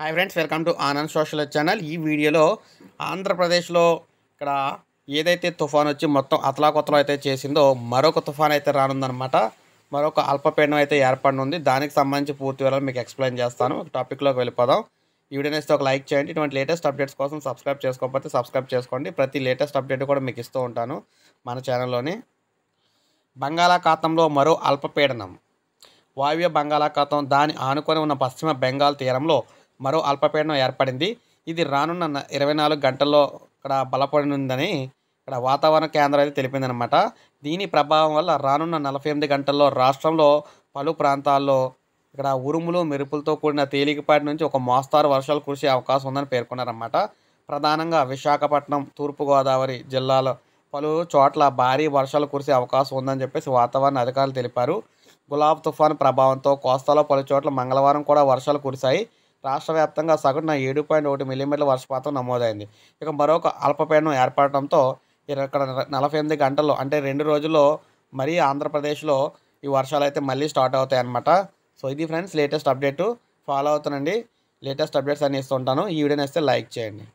hi friends welcome to Anand social channel ఈ వీడియోలో ఆంధ్రప్రదేశ్లో ఇక్కడ ఏదైతే తుఫాన్ వచ్చి మొత్తం అతలాకొతలో అయితే చేసిందో మరొక తుఫాన్ అయితే రానుందనమాట మరొక అల్పపీడనం అయితే ఉంది దానికి సంబంధించి పూర్తి వివరాలు మీకు ఎక్స్ప్లెయిన్ చేస్తాను టాపిక్లోకి వెళ్ళిపోదాం ఈ వీడియో నేస్తే ఒక లైక్ చేయండి ఇటువంటి లేటెస్ట్ అప్డేట్స్ కోసం సబ్స్క్రైబ్ చేసుకోకపోతే సబ్స్క్రైబ్ చేసుకోండి ప్రతి లేటెస్ట్ అప్డేట్ కూడా మీకు ఇస్తూ ఉంటాను మన ఛానల్లోని బంగాళాఖాతంలో మరో అల్పపీడనం వాయువ్య బంగాళాఖాతం దాని ఆనుకొని ఉన్న పశ్చిమ బెంగాల్ తీరంలో మరో అల్పపీడనం ఏర్పడింది ఇది రానున్న ఇరవై నాలుగు గంటల్లో ఇక్కడ ఉందని ఇక్కడ వాతావరణ కేంద్రం అయితే తెలిపిందనమాట దీని ప్రభావం వల్ల రానున్న నలభై ఎనిమిది గంటల్లో రాష్ట్రంలో పలు ప్రాంతాల్లో ఇక్కడ ఉరుములు మెరుపులతో కూడిన తేలికపాటి నుంచి ఒక మోస్తారు వర్షాలు కురిసే అవకాశం ఉందని పేర్కొన్నారన్నమాట ప్రధానంగా విశాఖపట్నం తూర్పుగోదావరి జిల్లాలో పలు చోట్ల భారీ వర్షాలు కురిసే అవకాశం ఉందని చెప్పేసి వాతావరణ అధికారులు తెలిపారు గులాబ్ తుఫాన్ ప్రభావంతో కోస్తాలో పలు చోట్ల మంగళవారం కూడా వర్షాలు కురిశాయి రాష్ట్ర వ్యాప్తంగా సగటున ఏడు పాయింట్ ఒకటి మిల్లీమీటర్ల వర్షపాతం నమోదైంది ఇక మరొక అల్పపీడనం ఏర్పడటంతో ఇక్కడ నలభై ఎనిమిది గంటల్లో అంటే రెండు రోజుల్లో మరీ ఆంధ్రప్రదేశ్లో ఈ వర్షాలు అయితే మళ్ళీ స్టార్ట్ అవుతాయి అన్నమాట సో ఇది ఫ్రెండ్స్ లేటెస్ట్ అప్డేటు ఫాలో అవుతానండి లేటెస్ట్ అప్డేట్స్ అన్ని ఇస్తుంటాను ఈ వీడియోని వస్తే లైక్ చేయండి